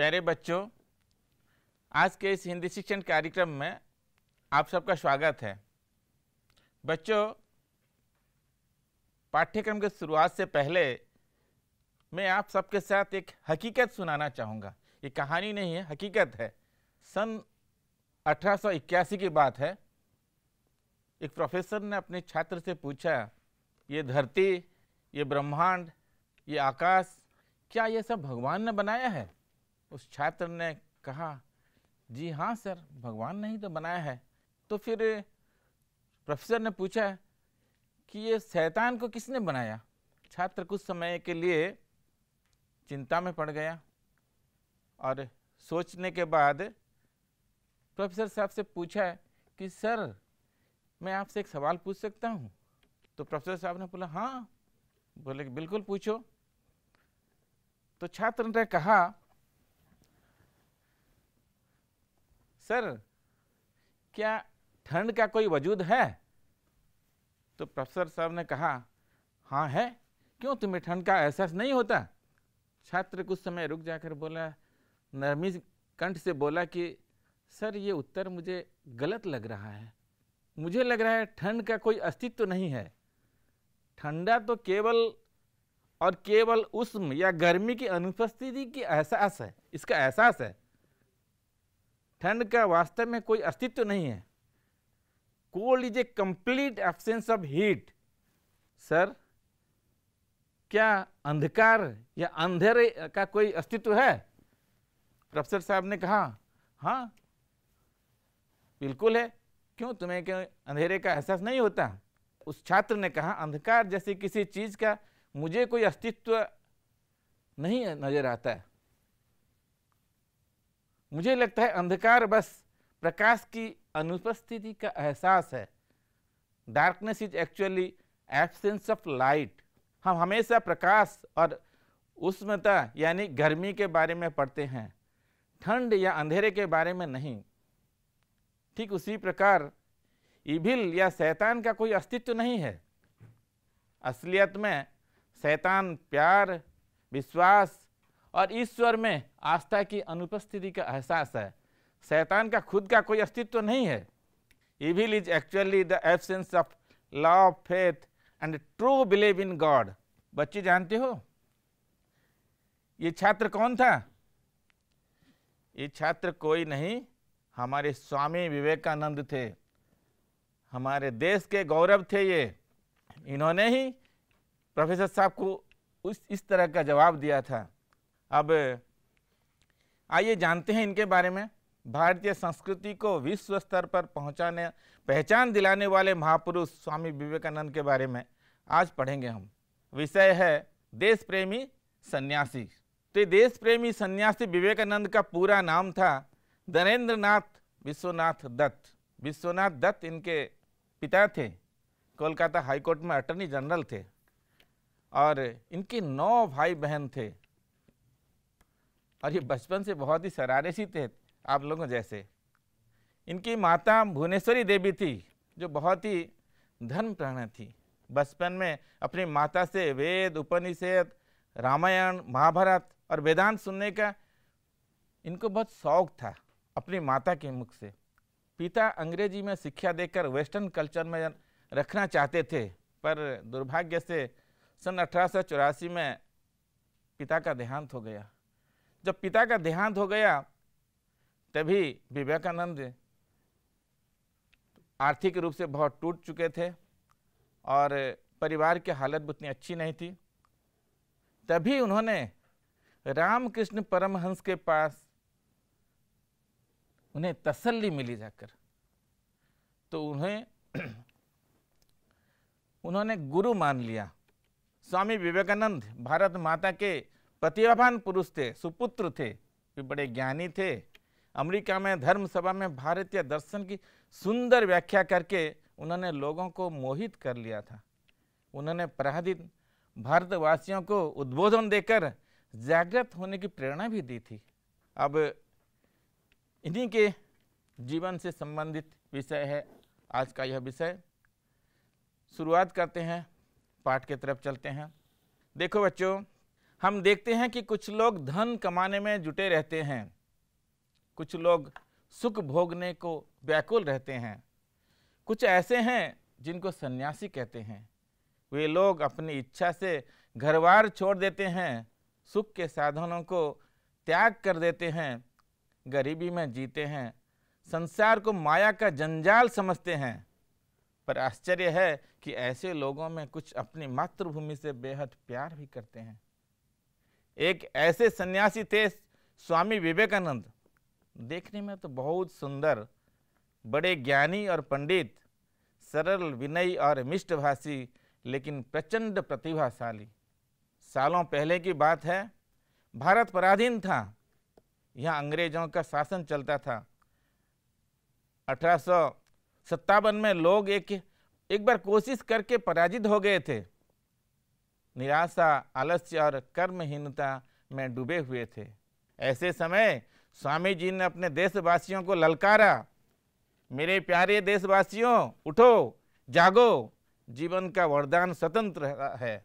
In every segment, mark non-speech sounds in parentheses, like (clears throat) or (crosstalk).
प्यारे बच्चों आज के इस हिंदी शिक्षण कार्यक्रम में आप सबका स्वागत है बच्चों पाठ्यक्रम के शुरुआत से पहले मैं आप सबके साथ एक हकीकत सुनाना चाहूँगा ये कहानी नहीं है हकीकत है सन 1881 की बात है एक प्रोफेसर ने अपने छात्र से पूछा ये धरती ये ब्रह्मांड ये आकाश क्या ये सब भगवान ने बनाया है उस छात्र ने कहा जी हाँ सर भगवान ने ही तो बनाया है तो फिर प्रोफेसर ने पूछा कि ये शैतान को किसने बनाया छात्र कुछ समय के लिए चिंता में पड़ गया और सोचने के बाद प्रोफेसर साहब से पूछा कि सर मैं आपसे एक सवाल पूछ सकता हूँ तो प्रोफेसर साहब ने बोला हाँ बोले बिल्कुल पूछो तो छात्र ने कहा सर क्या ठंड का कोई वजूद है तो प्रोफेसर साहब ने कहा हाँ है क्यों तुम्हें ठंड का एहसास नहीं होता छात्र कुछ समय रुक जाकर बोला नरमी कंठ से बोला कि सर ये उत्तर मुझे गलत लग रहा है मुझे लग रहा है ठंड का कोई अस्तित्व तो नहीं है ठंडा तो केवल और केवल उष्म या गर्मी की अनुपस्थिति की एहसास है इसका एहसास है ठंड का वास्तव में कोई अस्तित्व नहीं है cold is a complete absence of heat sir क्या अंधकार या अंधेरे का कोई अस्तित्व है प्रोफेसर साहब ने कहा हाँ बिल्कुल है क्यों तुम्हें क्यों अंधेरे का एहसास नहीं होता उस छात्र ने कहा अंधकार जैसी किसी चीज़ का मुझे कोई अस्तित्व नहीं नज़र आता है मुझे लगता है अंधकार बस प्रकाश की अनुपस्थिति का एहसास है darkness is actually absence of light हम हमेशा प्रकाश और उष्णता यानी गर्मी के बारे में पढ़ते हैं ठंड या अंधेरे के बारे में नहीं ठीक उसी प्रकार इभिल या शैतान का कोई अस्तित्व नहीं है असलियत में शैतान प्यार विश्वास और ईश्वर में आस्था की अनुपस्थिति का एहसास है शैतान का खुद का कोई अस्तित्व तो नहीं है evil is actually the absence of love faith and true believe in God बच्चे जानते हो ये छात्र कौन था ये छात्र कोई नहीं हमारे स्वामी विवेकानंद थे हमारे देश के गौरव थे ये इन्होंने ही प्रोफेसर साहब को उस इस तरह का जवाब दिया था अब आइए जानते हैं इनके बारे में भारतीय संस्कृति को विश्व स्तर पर पहुंचाने पहचान दिलाने वाले महापुरुष स्वामी विवेकानंद के बारे में आज पढ़ेंगे हम विषय है देश प्रेमी सन्यासी तो देश प्रेमी सन्यासी विवेकानंद का पूरा नाम था धनेन्द्र नाथ विश्वनाथ दत्त विश्वनाथ दत्त इनके पिता थे कोलकाता हाईकोर्ट में अटर्नी जनरल थे और इनके नौ भाई बहन थे और ये बचपन से बहुत ही सी थे आप लोगों जैसे इनकी माता भुवनेश्वरी देवी थी जो बहुत ही धर्म प्राणा थी बचपन में अपनी माता से वेद उपनिषद रामायण महाभारत और वेदांत सुनने का इनको बहुत शौक था अपनी माता के मुख से पिता अंग्रेजी में शिक्षा देकर वेस्टर्न कल्चर में रखना चाहते थे पर दुर्भाग्य से सन अठारह में पिता का देहांत हो गया जब पिता का देहांत हो गया तभी विवेकानंद आर्थिक रूप से बहुत टूट चुके थे और परिवार की हालत भी उतनी अच्छी नहीं थी तभी उन्होंने रामकृष्ण परमहंस के पास उन्हें तसल्ली मिली जाकर तो उन्हें (clears throat) उन्होंने गुरु मान लिया स्वामी विवेकानंद भारत माता के प्रतिभावान पुरुष थे सुपुत्र थे भी बड़े ज्ञानी थे अमेरिका में धर्म सभा में भारतीय दर्शन की सुंदर व्याख्या करके उन्होंने लोगों को मोहित कर लिया था उन्होंने प्रहदित भारतवासियों को उद्बोधन देकर जागृत होने की प्रेरणा भी दी थी अब इन्हीं के जीवन से संबंधित विषय है आज का यह विषय शुरुआत करते हैं पाठ के तरफ चलते हैं देखो बच्चों हम देखते हैं कि कुछ लोग धन कमाने में जुटे रहते हैं कुछ लोग सुख भोगने को व्याकुल रहते हैं कुछ ऐसे हैं जिनको सन्यासी कहते हैं वे लोग अपनी इच्छा से घरवार छोड़ देते हैं सुख के साधनों को त्याग कर देते हैं गरीबी में जीते हैं संसार को माया का जंजाल समझते हैं पर आश्चर्य है कि ऐसे लोगों में कुछ अपनी मातृभूमि से बेहद प्यार भी करते हैं एक ऐसे सन्यासी थे स्वामी विवेकानंद देखने में तो बहुत सुंदर बड़े ज्ञानी और पंडित सरल विनयी और मिष्टभाषी लेकिन प्रचंड प्रतिभाशाली सालों पहले की बात है भारत पराधीन था यहाँ अंग्रेजों का शासन चलता था अठारह में लोग एक एक बार कोशिश करके पराजित हो गए थे निराशा आलस्य और कर्महीनता में डूबे हुए थे ऐसे समय स्वामी जी ने अपने देशवासियों को ललकारा मेरे प्यारे देशवासियों उठो जागो जीवन का वरदान स्वतंत्र है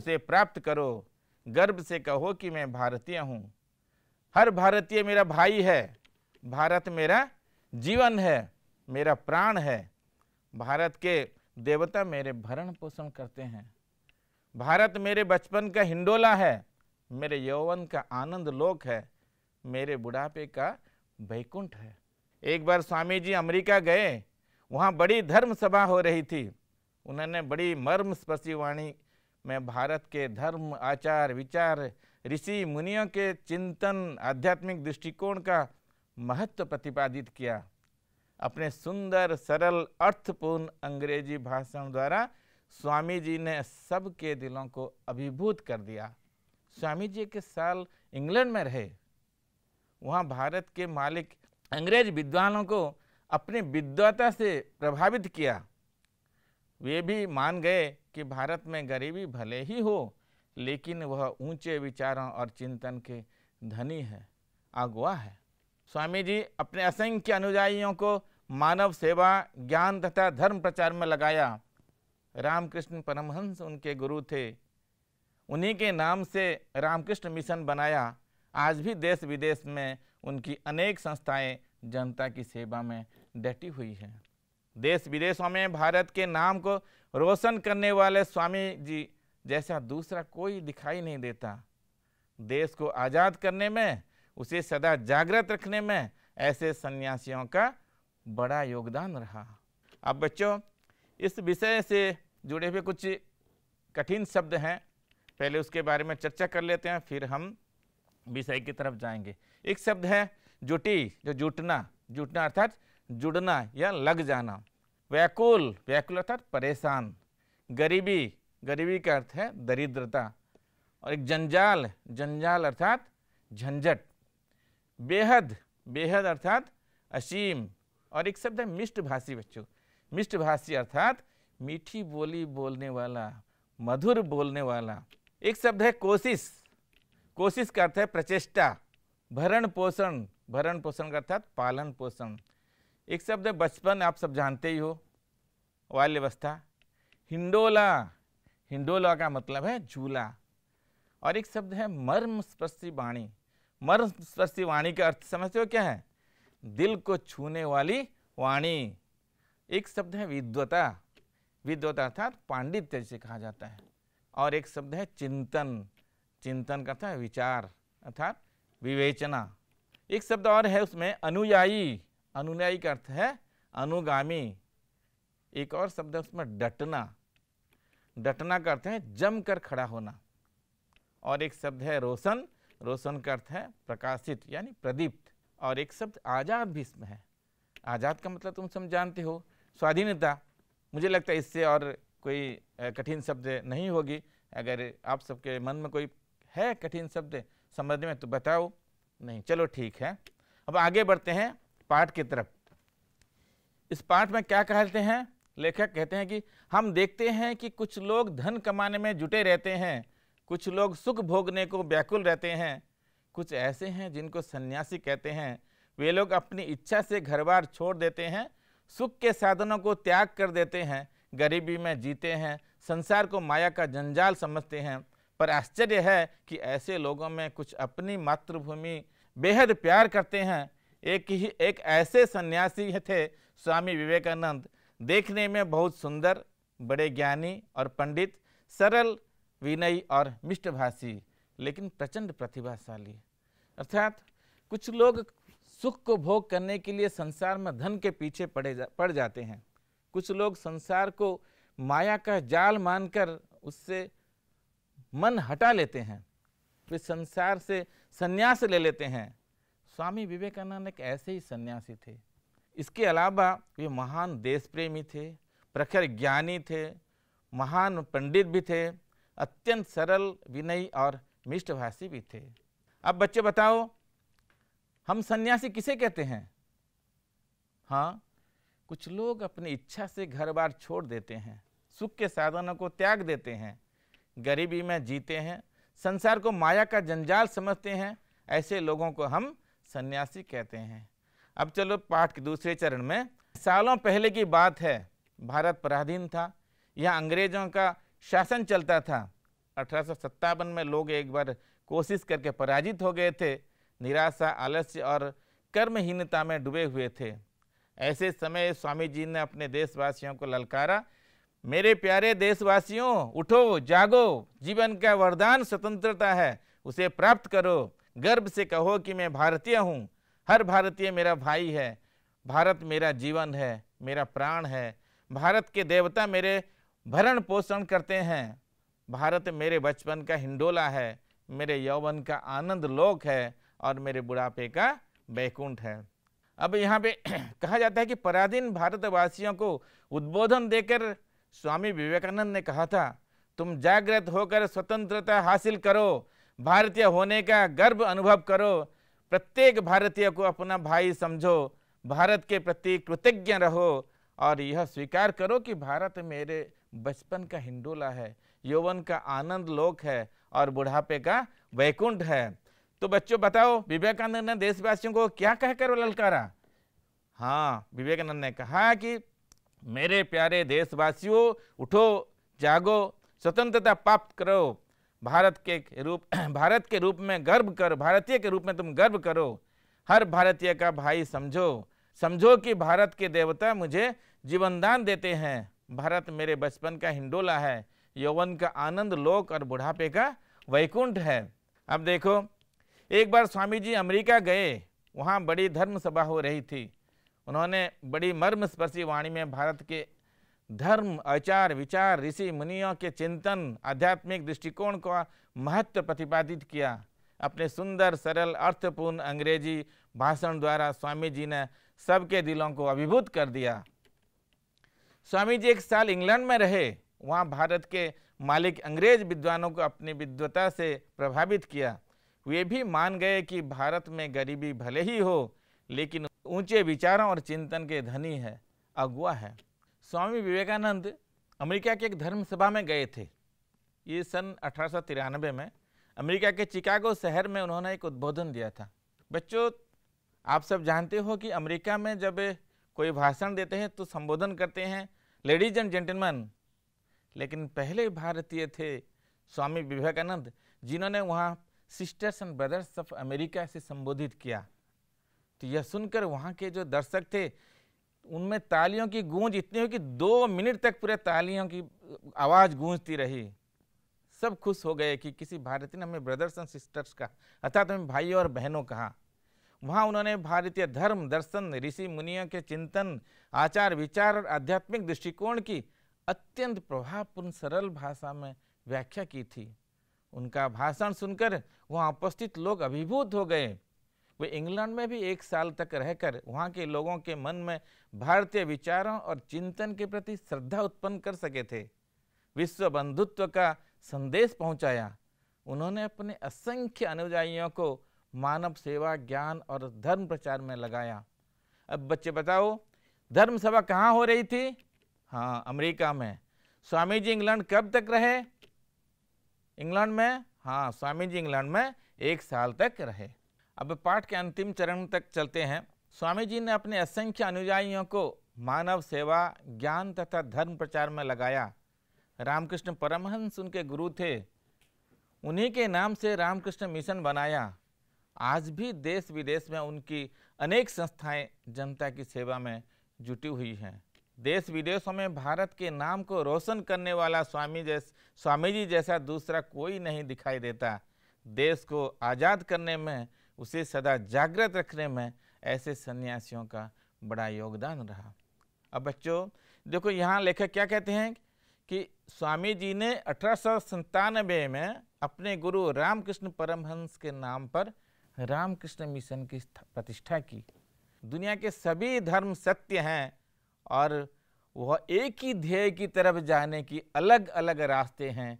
उसे प्राप्त करो गर्व से कहो कि मैं भारतीय हूँ हर भारतीय मेरा भाई है भारत मेरा जीवन है मेरा प्राण है भारत के देवता मेरे भरण पोषण करते हैं भारत मेरे बचपन का हिंडोला है मेरे यौवन का आनंद लोक है मेरे बुढ़ापे का वैकुंठ है एक बार स्वामी जी अमेरिका गए वहाँ बड़ी धर्म सभा हो रही थी उन्होंने बड़ी मर्म स्पर्शी वाणी में भारत के धर्म आचार विचार ऋषि मुनियों के चिंतन आध्यात्मिक दृष्टिकोण का महत्व प्रतिपादित किया अपने सुंदर सरल अर्थपूर्ण अंग्रेजी भाषण द्वारा स्वामी जी ने सबके दिलों को अभिभूत कर दिया स्वामी जी के साल इंग्लैंड में रहे वहाँ भारत के मालिक अंग्रेज विद्वानों को अपनी विद्वता से प्रभावित किया वे भी मान गए कि भारत में गरीबी भले ही हो लेकिन वह ऊंचे विचारों और चिंतन के धनी है अगुआ है स्वामी जी अपने असंख्य अनुयायियों को मानव सेवा ज्ञान तथा धर्म प्रचार में लगाया रामकृष्ण परमहंस उनके गुरु थे उन्हीं के नाम से रामकृष्ण मिशन बनाया आज भी देश विदेश में उनकी अनेक संस्थाएं जनता की सेवा में डटी हुई हैं देश विदेशों में भारत के नाम को रोशन करने वाले स्वामी जी जैसा दूसरा कोई दिखाई नहीं देता देश को आज़ाद करने में उसे सदा जागृत रखने में ऐसे सन्यासियों का बड़ा योगदान रहा अब बच्चों इस विषय से जुड़े हुए कुछ कठिन शब्द हैं पहले उसके बारे में चर्चा कर लेते हैं फिर हम विषय की तरफ जाएंगे एक शब्द है जुटी जो जुटना जुटना अर्थात जुड़ना या लग जाना व्याकुल व्याकुल अर्थात परेशान गरीबी गरीबी का अर्थ है दरिद्रता और एक जंजाल जंजाल अर्थात झंझट बेहद बेहद अर्थात असीम और एक शब्द है मिष्ट भाषी बच्चों मिष्टभाषी अर्थात मीठी बोली बोलने वाला मधुर बोलने वाला एक शब्द है कोशिश कोशिश का अर्थ है प्रचेष्टा भरण पोषण भरण पोषण का अर्थात पालन पोषण एक शब्द है बचपन आप सब जानते ही हो बाल्यवस्था हिंडोला हिंडोला का मतलब है झूला और एक शब्द है मर्म स्पर्शी वाणी मर्म स्पर्शी वाणी का अर्थ समझते हो क्या है दिल को छूने वाली वाणी एक शब्द है विद्वता विद्वता अर्थात पांडित्य जिसे कहा जाता है और एक शब्द है चिंतन चिंतन का अर्थ है विचार अर्थात विवेचना एक शब्द और है उसमें अनुयायी अनुयायी का अर्थ है अनुगामी एक और शब्द है उसमें डटना डटना का अर्थ है जम कर खड़ा होना और एक शब्द है रोशन रोशन का अर्थ है प्रकाशित यानी प्रदीप्त और एक शब्द आज़ाद भी इसमें है आज़ाद का मतलब तुम सब जानते हो स्वाधीनता मुझे लगता है इससे और कोई कठिन शब्द नहीं होगी अगर आप सबके मन में कोई है कठिन शब्द समझने में तो बताओ नहीं चलो ठीक है अब आगे बढ़ते हैं पाठ की तरफ इस पाठ में क्या कहते हैं लेखक कहते हैं कि हम देखते हैं कि कुछ लोग धन कमाने में जुटे रहते हैं कुछ लोग सुख भोगने को व्याकुल रहते हैं कुछ ऐसे हैं जिनको सन्यासी कहते हैं वे लोग अपनी इच्छा से घर बार छोड़ देते हैं सुख के साधनों को त्याग कर देते हैं गरीबी में जीते हैं संसार को माया का जंजाल समझते हैं पर आश्चर्य है कि ऐसे लोगों में कुछ अपनी मातृभूमि बेहद प्यार करते हैं एक ही एक ऐसे सन्यासी थे स्वामी विवेकानंद देखने में बहुत सुंदर बड़े ज्ञानी और पंडित सरल विनयी और मिष्टभाषी लेकिन प्रचंड प्रतिभाशाली अर्थात कुछ लोग सुख को भोग करने के लिए संसार में धन के पीछे पड़े जा, पड़ जाते हैं कुछ लोग संसार को माया का जाल मानकर उससे मन हटा लेते हैं फिर संसार से संन्यास ले लेते हैं स्वामी विवेकानंद एक ऐसे ही सन्यासी थे इसके अलावा वे महान देश प्रेमी थे प्रखर ज्ञानी थे महान पंडित भी थे अत्यंत सरल विनयी और मिष्टभाषी भी थे अब बच्चे बताओ हम सन्यासी किसे कहते हैं हाँ कुछ लोग अपनी इच्छा से घर बार छोड़ देते हैं सुख के साधनों को त्याग देते हैं गरीबी में जीते हैं संसार को माया का जंजाल समझते हैं ऐसे लोगों को हम सन्यासी कहते हैं अब चलो पाठ के दूसरे चरण में सालों पहले की बात है भारत पराधीन था यहाँ अंग्रेजों का शासन चलता था अठारह में लोग एक बार कोशिश करके पराजित हो गए थे निराशा आलस्य और कर्महीनता में डूबे हुए थे ऐसे समय स्वामी जी ने अपने देशवासियों को ललकारा मेरे प्यारे देशवासियों उठो जागो जीवन का वरदान स्वतंत्रता है उसे प्राप्त करो गर्व से कहो कि मैं भारतीय हूँ हर भारतीय मेरा भाई है भारत मेरा जीवन है मेरा प्राण है भारत के देवता मेरे भरण पोषण करते हैं भारत मेरे बचपन का हिंडोला है मेरे यौवन का आनंद लोक है और मेरे बुढ़ापे का बैकुंठ है अब यहाँ पे (clears throat) कहा जाता है कि पराधीन भारतवासियों को उद्बोधन देकर स्वामी विवेकानंद ने कहा था तुम जागृत होकर स्वतंत्रता हासिल करो भारतीय होने का गर्व अनुभव करो प्रत्येक भारतीय को अपना भाई समझो भारत के प्रति कृतज्ञ रहो और यह स्वीकार करो कि भारत मेरे बचपन का हिंडोला है यौवन का आनंद लोक है और बुढ़ापे का वैकुंठ है तो बच्चों बताओ विवेकानंद ने देशवासियों को क्या कहकर ललकारा हाँ विवेकानंद ने कहा कि मेरे प्यारे देशवासियों उठो जागो स्वतंत्रता प्राप्त करो भारत के रूप (clears throat) भारत के रूप में गर्व करो भारतीय के रूप में तुम गर्व करो हर भारतीय का भाई समझो समझो कि भारत के देवता मुझे जीवनदान देते हैं भारत मेरे बचपन का हिंडोला है यौवन का आनंद लोक और बुढ़ापे का वैकुंठ है अब देखो एक बार स्वामी जी अमेरिका गए वहाँ बड़ी धर्म सभा हो रही थी उन्होंने बड़ी मर्मस्पर्शी वाणी में भारत के धर्म आचार विचार ऋषि मुनियों के चिंतन आध्यात्मिक दृष्टिकोण का महत्व प्रतिपादित किया अपने सुंदर सरल अर्थपूर्ण अंग्रेजी भाषण द्वारा स्वामी जी ने सबके दिलों को अभिभूत कर दिया स्वामी जी एक साल इंग्लैंड में रहे वहाँ भारत के मालिक अंग्रेज विद्वानों को अपनी विद्वता से प्रभावित किया वे भी मान गए कि भारत में गरीबी भले ही हो लेकिन ऊंचे विचारों और चिंतन के धनी है अगुआ है स्वामी विवेकानंद अमेरिका के एक धर्म सभा में गए थे ये सन अठारह में अमेरिका के चिकागो शहर में उन्होंने एक उद्बोधन दिया था बच्चों आप सब जानते हो कि अमेरिका में जब कोई भाषण देते हैं तो संबोधन करते हैं लेडीज एंड जेंटलमैन लेकिन पहले भारतीय थे स्वामी विवेकानंद जिन्होंने वहाँ sisters and brothers of America से संबोधित किया तो यह सुनकर वहाँ के जो दर्शक थे उनमें तालियों की गूंज इतनी हुई कि दो मिनट तक पूरे तालियों की आवाज़ गूंजती रही सब खुश हो गए कि किसी भारतीय ने हमें ब्रदर्स एंड सिस्टर्स कहा अर्थात हमें भाइयों और बहनों कहा वहाँ उन्होंने भारतीय धर्म दर्शन ऋषि मुनियों के चिंतन आचार विचार और आध्यात्मिक दृष्टिकोण की अत्यंत प्रभावपूर्ण सरल भाषा में व्याख्या की थी उनका भाषण सुनकर वहाँ उपस्थित लोग अभिभूत हो गए वे इंग्लैंड में भी एक साल तक रहकर वहाँ के लोगों के मन में भारतीय विचारों और चिंतन के प्रति श्रद्धा उत्पन्न कर सके थे विश्व बंधुत्व का संदेश पहुँचाया उन्होंने अपने असंख्य अनुयायियों को मानव सेवा ज्ञान और धर्म प्रचार में लगाया अब बच्चे बताओ धर्म सभा कहाँ हो रही थी हाँ अमेरिका में स्वामी जी इंग्लैंड कब तक रहे इंग्लैंड में हाँ स्वामी जी इंग्लैंड में एक साल तक रहे अब पाठ के अंतिम चरण तक चलते हैं स्वामी जी ने अपने असंख्य अनुयायियों को मानव सेवा ज्ञान तथा धर्म प्रचार में लगाया रामकृष्ण परमहंस उनके गुरु थे उन्हीं के नाम से रामकृष्ण मिशन बनाया आज भी देश विदेश में उनकी अनेक संस्थाएं जनता की सेवा में जुटी हुई हैं देश विदेशों में भारत के नाम को रोशन करने वाला स्वामी जैस स्वामी जी जैसा दूसरा कोई नहीं दिखाई देता देश को आज़ाद करने में उसे सदा जागृत रखने में ऐसे सन्यासियों का बड़ा योगदान रहा अब बच्चों देखो यहाँ लेखक क्या कहते हैं कि स्वामी जी ने अठारह में अपने गुरु रामकृष्ण परमहंस के नाम पर रामकृष्ण मिशन की प्रतिष्ठा की दुनिया के सभी धर्म सत्य हैं और वह एक ही ध्येय की तरफ जाने की अलग अलग रास्ते हैं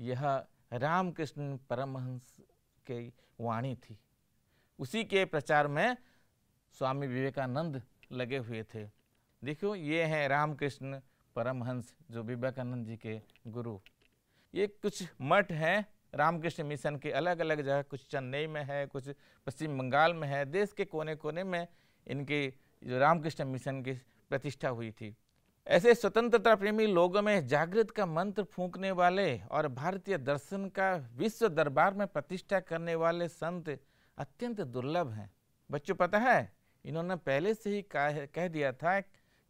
यह रामकृष्ण परमहंस के वाणी थी उसी के प्रचार में स्वामी विवेकानंद लगे हुए थे देखो ये हैं रामकृष्ण परमहंस जो विवेकानंद जी के गुरु ये कुछ मठ हैं रामकृष्ण मिशन के अलग अलग जगह कुछ चेन्नई में है कुछ पश्चिम बंगाल में है देश के कोने कोने में इनके जो रामकृष्ण मिशन के प्रतिष्ठा हुई थी ऐसे स्वतंत्रता प्रेमी लोगों में जागृत का मंत्र फूंकने वाले और भारतीय दर्शन का विश्व दरबार में प्रतिष्ठा करने वाले संत अत्यंत दुर्लभ हैं बच्चों पता है इन्होंने पहले से ही कह, कह दिया था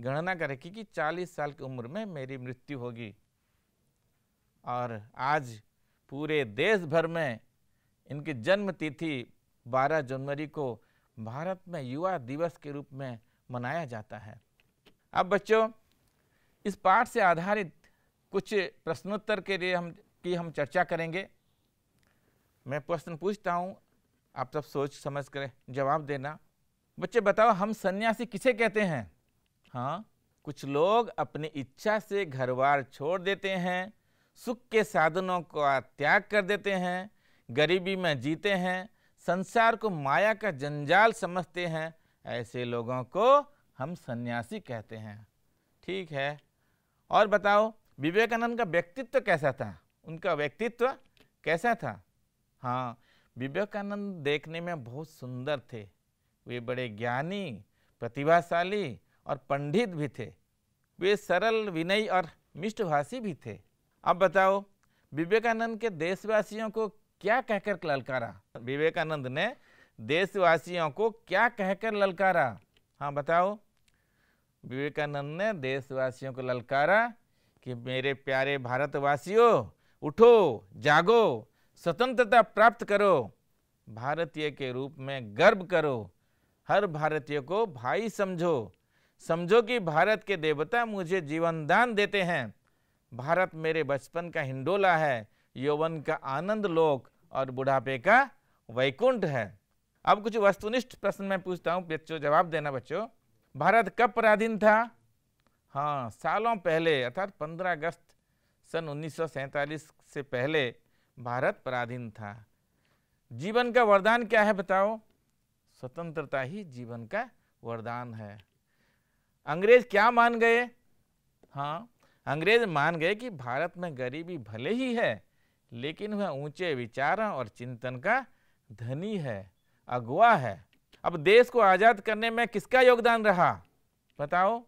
गणना कर रखी कि 40 साल की उम्र में मेरी मृत्यु होगी और आज पूरे देश भर में इनकी जन्म तिथि 12 जनवरी को भारत में युवा दिवस के रूप में मनाया जाता है अब बच्चों इस पाठ से आधारित कुछ प्रश्नोत्तर के लिए हम की हम चर्चा करेंगे मैं प्रश्न पूछता हूँ आप सब सोच समझ कर जवाब देना बच्चे बताओ हम सन्यासी किसे कहते हैं हाँ कुछ लोग अपनी इच्छा से घरवार छोड़ देते हैं सुख के साधनों का त्याग कर देते हैं गरीबी में जीते हैं संसार को माया का जंजाल समझते हैं ऐसे लोगों को हम सन्यासी कहते हैं ठीक है और बताओ विवेकानंद का व्यक्तित्व कैसा था उनका व्यक्तित्व कैसा था हाँ विवेकानंद देखने में बहुत सुंदर थे वे बड़े ज्ञानी प्रतिभाशाली और पंडित भी थे वे सरल विनयी और मिष्टभाषी भी थे अब बताओ विवेकानंद के देशवासियों को क्या कहकर ललकारा विवेकानंद ने देशवासियों को क्या कहकर ललकारा हाँ बताओ विवेकानंद ने देशवासियों को ललकारा कि मेरे प्यारे भारतवासियों उठो जागो स्वतंत्रता प्राप्त करो भारतीय के रूप में गर्व करो हर भारतीय को भाई समझो समझो कि भारत के देवता मुझे जीवन दान देते हैं भारत मेरे बचपन का हिंडोला है यौवन का आनंद लोक और बुढ़ापे का वैकुंठ है अब कुछ वस्तुनिष्ठ प्रश्न मैं पूछता हूँ बच्चों जवाब देना बच्चों भारत कब पराधीन था हाँ सालों पहले अर्थात 15 अगस्त सन उन्नीस से पहले भारत पराधीन था जीवन का वरदान क्या है बताओ स्वतंत्रता ही जीवन का वरदान है अंग्रेज क्या मान गए हाँ अंग्रेज मान गए कि भारत में गरीबी भले ही है लेकिन वह ऊंचे विचारों और चिंतन का धनी है अगुआ है अब देश को आज़ाद करने में किसका योगदान रहा बताओ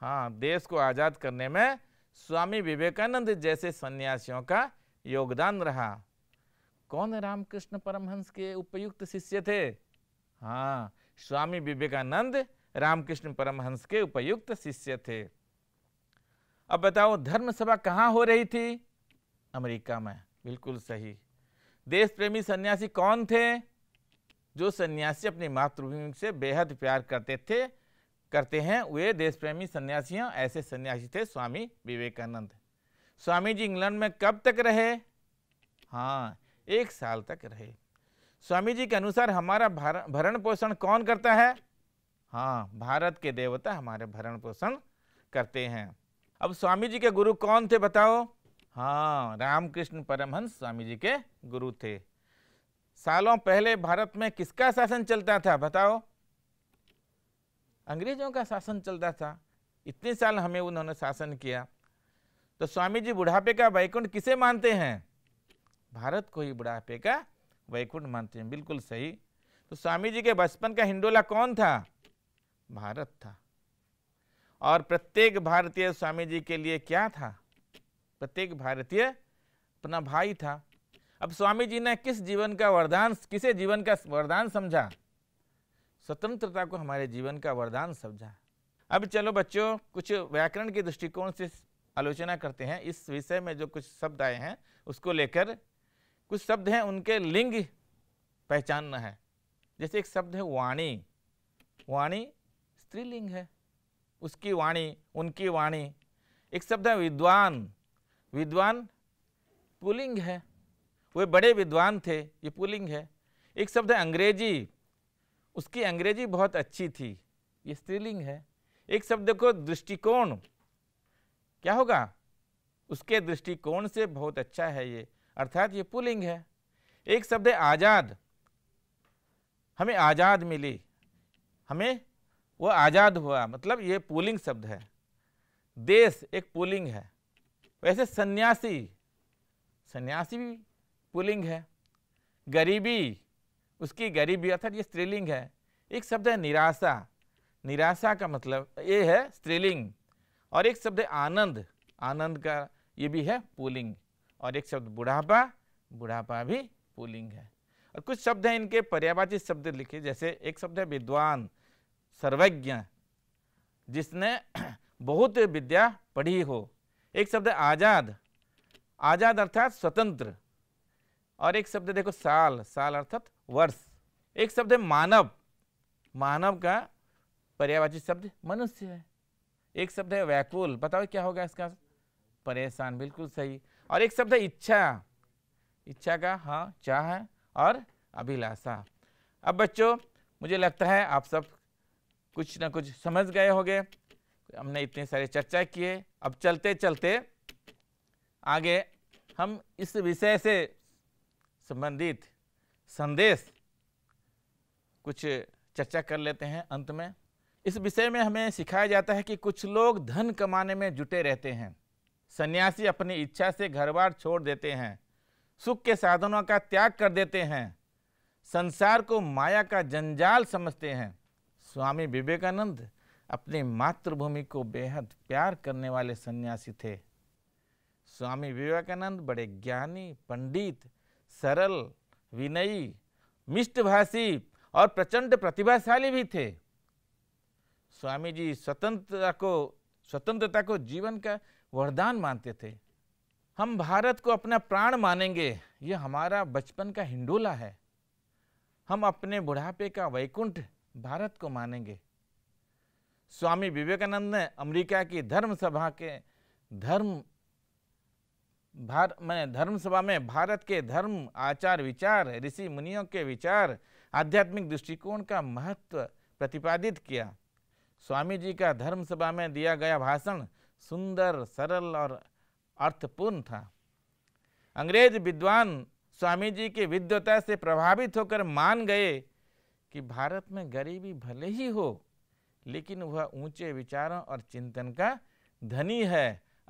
हाँ देश को आज़ाद करने में स्वामी विवेकानंद जैसे सन्यासियों का योगदान रहा कौन रामकृष्ण परमहंस के उपयुक्त शिष्य थे हाँ स्वामी विवेकानंद रामकृष्ण परमहंस के उपयुक्त शिष्य थे अब बताओ धर्म सभा कहाँ हो रही थी अमेरिका में बिल्कुल सही देश प्रेमी सन्यासी कौन थे जो सन्यासी अपनी मातृभूमि से बेहद प्यार करते थे करते हैं वे देश प्रेमी सन्यासी हैं ऐसे सन्यासी थे स्वामी विवेकानंद स्वामी जी इंग्लैंड में कब तक रहे हाँ एक साल तक रहे स्वामी जी के अनुसार हमारा भरण पोषण कौन करता है हाँ भारत के देवता हमारे भरण पोषण करते हैं अब स्वामी जी के गुरु कौन थे बताओ हाँ रामकृष्ण परमहंस स्वामी जी के गुरु थे सालों पहले भारत में किसका शासन चलता था बताओ अंग्रेजों का शासन चलता था इतने साल हमें उन्होंने शासन किया तो स्वामी जी बुढ़ापे का वैकुंठ किसे मानते हैं भारत को ही बुढ़ापे का वैकुंठ मानते हैं बिल्कुल सही तो स्वामी जी के बचपन का हिंडोला कौन था भारत था और प्रत्येक भारतीय स्वामी जी के लिए क्या था प्रत्येक भारतीय अपना भाई था अब स्वामी जी ने किस जीवन का वरदान किसे जीवन का वरदान समझा स्वतंत्रता को हमारे जीवन का वरदान समझा अब चलो बच्चों कुछ व्याकरण के दृष्टिकोण से आलोचना करते हैं इस विषय में जो कुछ शब्द आए हैं उसको लेकर कुछ शब्द हैं उनके लिंग पहचानना है जैसे एक शब्द है वाणी वाणी स्त्रीलिंग है उसकी वाणी उनकी वाणी एक शब्द है विद्वान विद्वान पुलिंग है वे बड़े विद्वान थे ये पुलिंग है एक शब्द है अंग्रेजी उसकी अंग्रेजी बहुत अच्छी थी ये स्त्रीलिंग है एक शब्द को दृष्टिकोण क्या होगा उसके दृष्टिकोण से बहुत अच्छा है ये अर्थात ये पुलिंग है एक शब्द है आज़ाद हमें आज़ाद मिली हमें वो आज़ाद हुआ मतलब ये पुलिंग शब्द है देश एक पुलिंग है वैसे सन्यासी सन्यासी भी पुलिंग है गरीबी उसकी गरीबी अर्थात ये स्त्रीलिंग है एक शब्द है निराशा निराशा का मतलब ये है स्त्रीलिंग और एक शब्द है आनंद आनंद का ये भी है पुलिंग और एक शब्द बुढ़ापा बुढ़ापा भी पुलिंग है और कुछ शब्द हैं इनके पर्यावाची शब्द लिखे जैसे एक शब्द है विद्वान सर्वज्ञ जिसने (clears throat) बहुत विद्या पढ़ी हो एक शब्द आज़ाद आज़ाद अर्थात स्वतंत्र और एक शब्द देखो साल साल अर्थात वर्ष एक शब्द है मानव मानव का पर्यावाची शब्द मनुष्य है एक शब्द है व्याकुल बताओ क्या होगा इसका परेशान बिल्कुल सही और एक शब्द है इच्छा इच्छा का हाँ चाह और अभिलाषा अब बच्चों मुझे लगता है आप सब कुछ ना कुछ समझ गए होंगे हमने इतने सारे चर्चा किए अब चलते चलते आगे हम इस विषय से संबंधित संदेश कुछ चर्चा कर लेते हैं अंत में इस विषय में हमें सिखाया जाता है कि कुछ लोग धन कमाने में जुटे रहते हैं सन्यासी अपनी इच्छा से बार छोड़ देते हैं सुख के साधनों का त्याग कर देते हैं संसार को माया का जंजाल समझते हैं स्वामी विवेकानंद अपनी मातृभूमि को बेहद प्यार करने वाले सन्यासी थे स्वामी विवेकानंद बड़े ज्ञानी पंडित सरल विनयी मिष्टभाषी और प्रचंड प्रतिभाशाली भी थे स्वामी जी स्वतंत्रता को स्वतंत्रता को जीवन का वरदान मानते थे हम भारत को अपना प्राण मानेंगे ये हमारा बचपन का हिंडोला है हम अपने बुढ़ापे का वैकुंठ भारत को मानेंगे स्वामी विवेकानंद ने अमेरिका की धर्म सभा के धर्म भार मैंने धर्म सभा में भारत के धर्म आचार विचार ऋषि मुनियों के विचार आध्यात्मिक दृष्टिकोण का महत्व प्रतिपादित किया स्वामी जी का धर्म सभा में दिया गया भाषण सुंदर सरल और अर्थपूर्ण था अंग्रेज विद्वान स्वामी जी की विद्वता से प्रभावित होकर मान गए कि भारत में गरीबी भले ही हो लेकिन वह ऊंचे विचारों और चिंतन का धनी है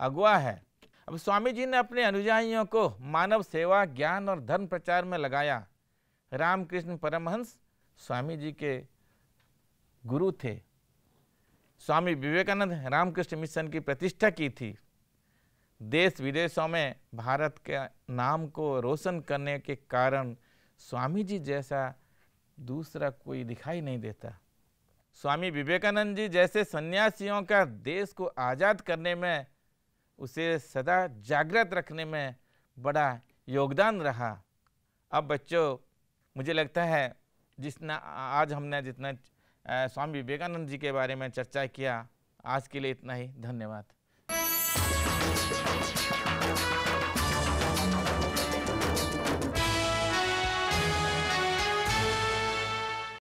अगुआ है अब स्वामी जी ने अपने अनुयायियों को मानव सेवा ज्ञान और धर्म प्रचार में लगाया रामकृष्ण परमहंस स्वामी जी के गुरु थे स्वामी विवेकानंद रामकृष्ण मिशन की प्रतिष्ठा की थी देश विदेशों में भारत के नाम को रोशन करने के कारण स्वामी जी जैसा दूसरा कोई दिखाई नहीं देता स्वामी विवेकानंद जी जैसे सन्यासियों का देश को आज़ाद करने में उसे सदा जागृत रखने में बड़ा योगदान रहा अब बच्चों मुझे लगता है जितना आज हमने जितना स्वामी विवेकानंद जी के बारे में चर्चा किया आज के लिए इतना ही धन्यवाद